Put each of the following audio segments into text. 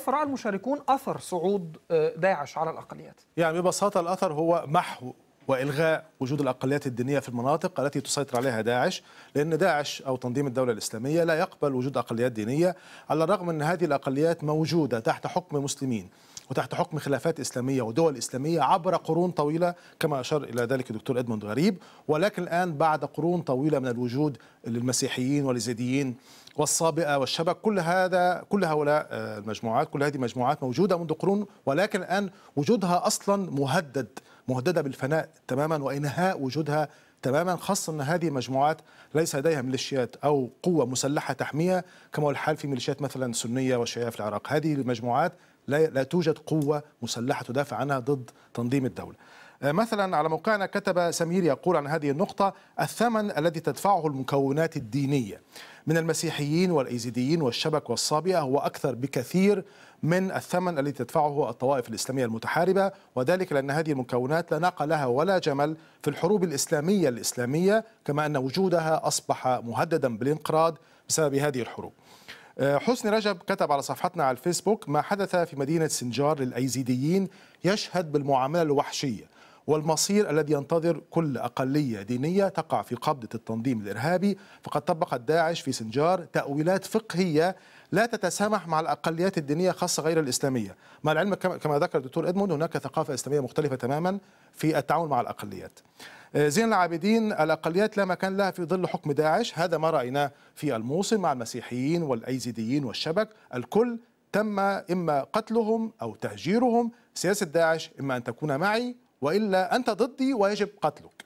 كيف راى المشاركون اثر صعود آه، داعش على الاقليات؟ يعني ببساطه الاثر هو محو والغاء وجود الاقليات الدينيه في المناطق التي تسيطر عليها داعش لان داعش او تنظيم الدوله الاسلاميه لا يقبل وجود اقليات دينيه على الرغم ان هذه الاقليات موجوده تحت حكم مسلمين وتحت حكم خلافات إسلامية ودول إسلامية عبر قرون طويلة كما أشار إلى ذلك الدكتور إدموند غريب ولكن الآن بعد قرون طويلة من الوجود للمسيحيين واليزيديين والصابئة والشبك كل هذا كل هؤلاء آه، المجموعات كل هذه المجموعات موجودة منذ قرون ولكن الآن وجودها أصلا مهدد مهددة بالفناء تماما وإنهاء وجودها تماما خاصة أن هذه المجموعات ليس لديها ميليشيات أو قوة مسلحة تحميها كما هو الحال في ميليشيات مثلا سنية وشيعية في العراق هذه المجموعات لا, لا توجد قوة مسلحة تدافع عنها ضد تنظيم الدولة آه، مثلا على موقعنا كتب سمير يقول عن هذه النقطة الثمن الذي تدفعه المكونات الدينية من المسيحيين والأيزيديين والشبك والصابئة هو أكثر بكثير من الثمن الذي تدفعه الطوائف الإسلامية المتحاربة وذلك لأن هذه المكونات لا ناقة لها ولا جمل في الحروب الإسلامية الإسلامية كما أن وجودها أصبح مهددا بالانقراض بسبب هذه الحروب آه، حسني رجب كتب على صفحتنا على الفيسبوك ما حدث في مدينة سنجار للأيزيديين يشهد بالمعاملة الوحشية والمصير الذي ينتظر كل أقلية دينية تقع في قبضة التنظيم الإرهابي فقد طبقت داعش في سنجار تأويلات فقهية لا تتسامح مع الأقليات الدينية خاصة غير الإسلامية مع العلم كما ذكر الدكتور إدموند هناك ثقافة إسلامية مختلفة تماما في التعامل مع الأقليات آه، زين العابدين الأقليات لا مكان لها في ظل حكم داعش هذا ما رأيناه في الموصل مع المسيحيين والأيزيديين والشبك الكل تم إما قتلهم أو تهجيرهم سياسة داعش إما أن تكون معي والا انت ضدي ويجب قتلك.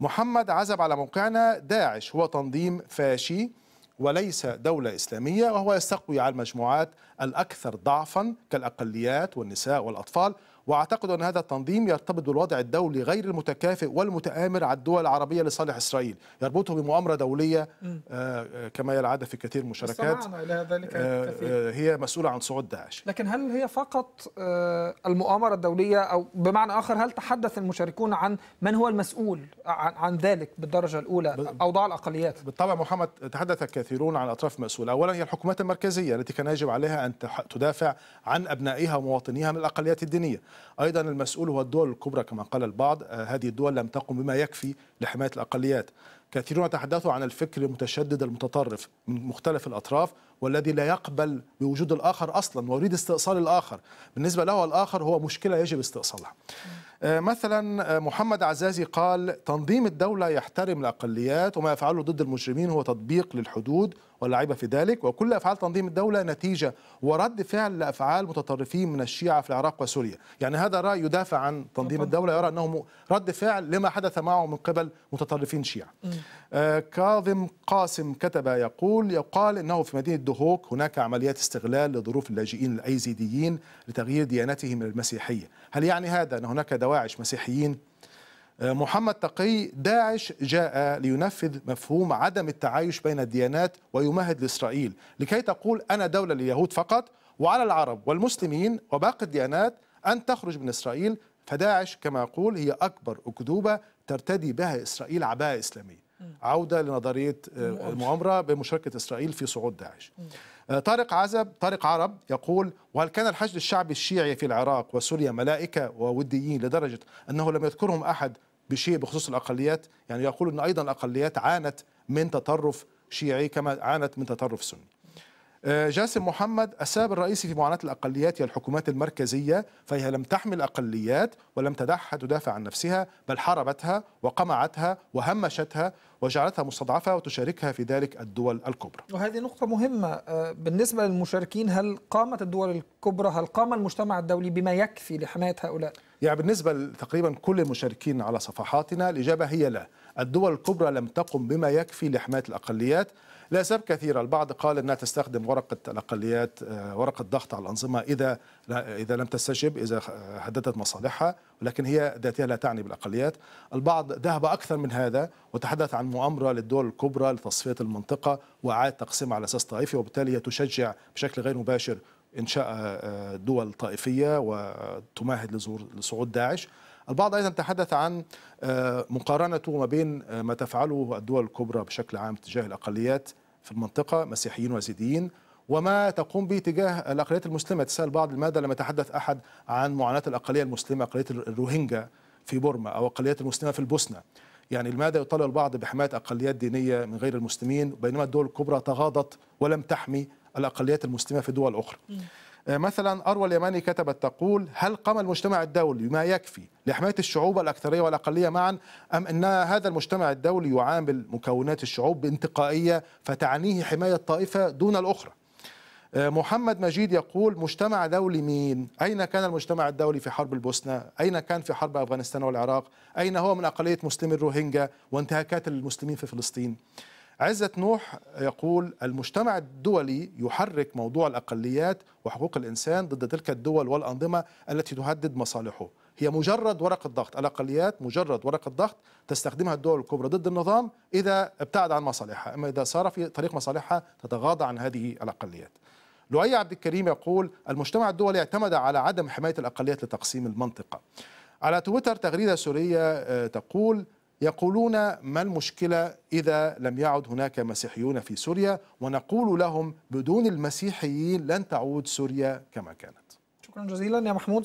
محمد عزب على موقعنا داعش هو تنظيم فاشي وليس دولة إسلامية وهو يستقوي على المجموعات الأكثر ضعفا كالأقليات والنساء والأطفال واعتقد ان هذا التنظيم يرتبط بالوضع الدولي غير المتكافئ والمتآمر على الدول العربيه لصالح اسرائيل، يربطه بمؤامره دوليه آه، آه، كما هي العاده في كثير من المشاركات الى ذلك آه، هي مسؤوله عن صعود داعش. لكن هل هي فقط المؤامره الدوليه او بمعنى اخر هل تحدث المشاركون عن من هو المسؤول عن, ذلك بالدرجه الاولى اوضاع الاقليات؟ بالطبع محمد تحدث كثيرون عن اطراف مسؤوله، اولا هي الحكومات المركزيه التي كان يجب عليها ان تدافع عن ابنائها ومواطنيها من الاقليات الدينيه. أيضا المسؤول هو الدول الكبرى كما قال البعض آه، هذه الدول لم تقم بما يكفي لحماية الأقليات كثيرون يتحدثوا عن الفكر المتشدد المتطرف من مختلف الأطراف والذي لا يقبل بوجود الآخر أصلا ويريد استئصال الآخر بالنسبة له الآخر هو مشكلة يجب استئصالها آه، مثلا آه، محمد عزازي قال تنظيم الدولة يحترم الأقليات وما يفعله ضد المجرمين هو تطبيق للحدود واللعيبة في ذلك وكل أفعال تنظيم الدولة نتيجة ورد فعل لأفعال متطرفين من الشيعة في العراق وسوريا يعني هذا رأي يدافع عن تنظيم الدولة يرى أنه رد فعل لما حدث معه من قبل متطرفين شيعة آه، كاظم قاسم كتب يقول يقال انه في مدينه دهوك هناك عمليات استغلال لظروف اللاجئين الايزيديين لتغيير ديانتهم المسيحيه، هل يعني هذا ان هناك دواعش مسيحيين؟ آه، محمد تقي داعش جاء لينفذ مفهوم عدم التعايش بين الديانات ويمهد لاسرائيل لكي تقول انا دوله لليهود فقط وعلى العرب والمسلمين وباقي الديانات ان تخرج من اسرائيل فداعش كما يقول هي اكبر اكذوبه ترتدي بها اسرائيل عباءه اسلاميه عوده لنظريه المؤامره آه، بمشاركه اسرائيل في صعود داعش. آه، طارق عزب طارق عرب يقول وهل كان الحشد الشعبي الشيعي في العراق وسوريا ملائكه ووديين لدرجه انه لم يذكرهم احد بشيء بخصوص الاقليات؟ يعني يقول ان ايضا الاقليات عانت من تطرف شيعي كما عانت من تطرف سني. آه، جاسم محمد السبب الرئيسي في معاناة الأقليات هي الحكومات المركزية فهي لم تحمل أقليات ولم تدعها تدافع عن نفسها بل حاربتها وقمعتها وهمشتها وجعلتها مستضعفة وتشاركها في ذلك الدول الكبرى وهذه نقطة مهمة آه، بالنسبة للمشاركين هل قامت الدول الكبرى هل قام المجتمع الدولي بما يكفي لحماية هؤلاء؟ يعني بالنسبة لتقريبا كل المشاركين على صفحاتنا الإجابة هي لا الدول الكبرى لم تقم بما يكفي لحماية الأقليات لا كثيرة البعض قال أنها تستخدم ورقة الأقليات آه، ورقة ضغط على الأنظمة إذا إذا لم تستجب إذا هددت مصالحها ولكن هي ذاتها لا تعني بالأقليات البعض ذهب أكثر من هذا وتحدث عن مؤامرة للدول الكبرى لتصفية المنطقة وإعادة تقسيمها على أساس طائفي وبالتالي هي تشجع بشكل غير مباشر إنشاء آه، دول طائفية وتمهد لصعود داعش البعض أيضا تحدث عن آه، مقارنته ما بين آه، ما تفعله الدول الكبرى بشكل عام تجاه الأقليات في المنطقة مسيحيين وزيديين وما تقوم به تجاه الأقليات المسلمة تسأل بعض لماذا لما يتحدث أحد عن معاناة الأقلية المسلمة أقلية الروهينجا في بورما أو أقليات المسلمة في البوسنة يعني لماذا يطالب البعض بحماية أقليات دينية من غير المسلمين بينما الدول الكبرى تغاضت ولم تحمي الأقليات المسلمة في دول أخرى آه، مثلا أروى اليماني كتبت تقول هل قام المجتمع الدولي ما يكفي لحماية الشعوب الأكثرية والأقلية معا أم أن هذا المجتمع الدولي يعامل مكونات الشعوب بانتقائية فتعنيه حماية طائفة دون الأخرى آه، محمد مجيد يقول مجتمع دولي مين؟ أين كان المجتمع الدولي في حرب البوسنة؟ أين كان في حرب أفغانستان والعراق؟ أين هو من أقلية مسلمي الروهينجا وانتهاكات المسلمين في فلسطين؟ عزت نوح يقول المجتمع الدولي يحرك موضوع الأقليات وحقوق الإنسان ضد تلك الدول والأنظمة التي تهدد مصالحه هي مجرد ورقة ضغط الأقليات مجرد ورقة ضغط تستخدمها الدول الكبرى ضد النظام إذا ابتعد عن مصالحها أما إذا صار في طريق مصالحها تتغاضى عن هذه الأقليات لؤي عبد الكريم يقول المجتمع الدولي اعتمد على عدم حماية الأقليات لتقسيم المنطقة على تويتر تغريدة سورية آه، تقول يقولون ما المشكلة إذا لم يعد هناك مسيحيون في سوريا ونقول لهم بدون المسيحيين لن تعود سوريا كما كانت شكرا جزيلا يا محمود